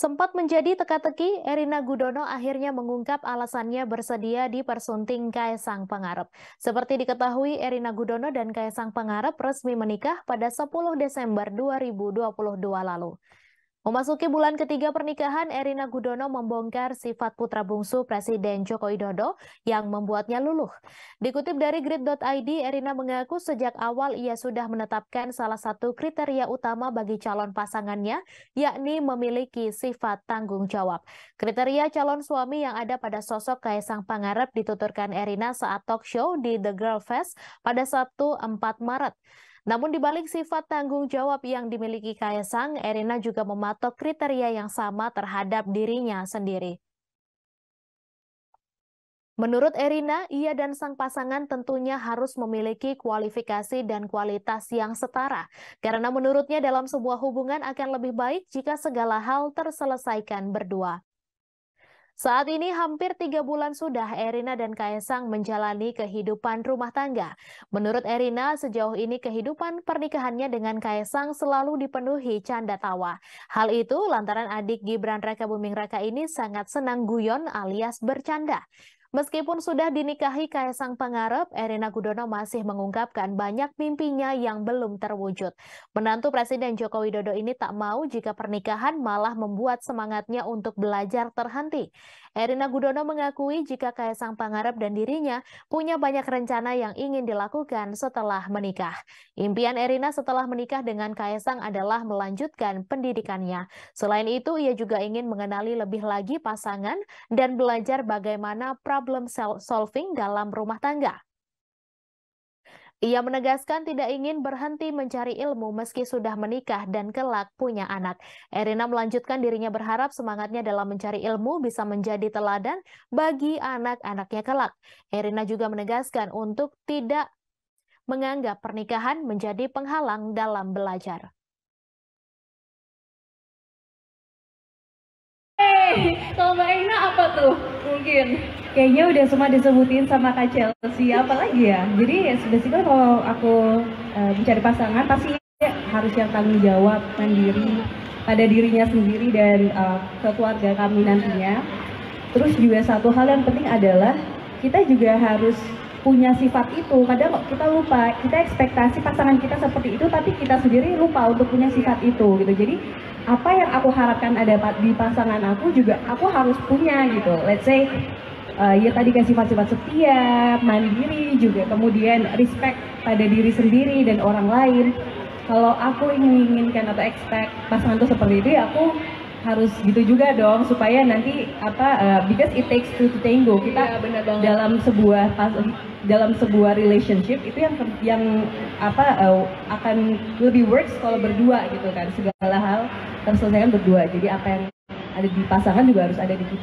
Sempat menjadi teka-teki, Erina Gudono akhirnya mengungkap alasannya bersedia dipersunting Kaisang Pangarep. Seperti diketahui, Erina Gudono dan Kaisang Pangarep resmi menikah pada 10 Desember 2022 lalu. Memasuki bulan ketiga pernikahan, Erina Gudono membongkar sifat putra bungsu Presiden Joko Widodo yang membuatnya luluh. Dikutip dari grid.id, Erina mengaku sejak awal ia sudah menetapkan salah satu kriteria utama bagi calon pasangannya, yakni memiliki sifat tanggung jawab. Kriteria calon suami yang ada pada sosok Kaisang Pangarep dituturkan Erina saat talk show di The Girl Fest pada Sabtu 4 Maret. Namun dibalik sifat tanggung jawab yang dimiliki Kaisang, Erina juga mematok kriteria yang sama terhadap dirinya sendiri. Menurut Erina, ia dan sang pasangan tentunya harus memiliki kualifikasi dan kualitas yang setara. Karena menurutnya dalam sebuah hubungan akan lebih baik jika segala hal terselesaikan berdua. Saat ini hampir tiga bulan sudah Erina dan Kaisang menjalani kehidupan rumah tangga. Menurut Erina, sejauh ini kehidupan pernikahannya dengan Kaisang selalu dipenuhi canda tawa. Hal itu lantaran adik Gibran Raka Buming Raka ini sangat senang guyon alias bercanda. Meskipun sudah dinikahi Kaisang Pangarep, Erina Gudono masih mengungkapkan banyak mimpinya yang belum terwujud. Menantu Presiden Joko Widodo ini tak mau jika pernikahan malah membuat semangatnya untuk belajar terhenti. Erina Gudono mengakui jika Kaisang Pangarep dan dirinya punya banyak rencana yang ingin dilakukan setelah menikah. Impian Erina setelah menikah dengan Kaisang adalah melanjutkan pendidikannya. Selain itu, ia juga ingin mengenali lebih lagi pasangan dan belajar bagaimana pra problem solving dalam rumah tangga. Ia menegaskan tidak ingin berhenti mencari ilmu meski sudah menikah dan kelak punya anak. Erina melanjutkan dirinya berharap semangatnya dalam mencari ilmu bisa menjadi teladan bagi anak-anaknya kelak. Erina juga menegaskan untuk tidak menganggap pernikahan menjadi penghalang dalam belajar. Hey, kalau Mbak Erina apa tuh mungkin? kayaknya udah semua disebutin sama Kak Chelsea apalagi ya jadi sebenarnya kalau aku uh, mencari pasangan pasti ya harus yang tanggung jawab mandiri pada dirinya sendiri dan uh, ke keluarga kami nantinya terus juga satu hal yang penting adalah kita juga harus punya sifat itu kadang kok kita lupa kita ekspektasi pasangan kita seperti itu tapi kita sendiri lupa untuk punya sifat itu gitu jadi apa yang aku harapkan ada di pasangan aku juga aku harus punya gitu let's say uh, ya tadi kan sifat-sifat setia, mandiri juga, kemudian respect pada diri sendiri dan orang lain. Kalau aku ingin menginginkan atau expect pasangan tuh seperti itu, ya aku harus gitu juga dong supaya nanti apa uh, because it takes two to tango kita ya, bener banget. dalam sebuah dalam sebuah relationship itu yang yang apa uh, akan lebih works kalau berdua gitu kan segala hal terselesaikan berdua jadi apa yang ada di pasangan juga harus ada di kita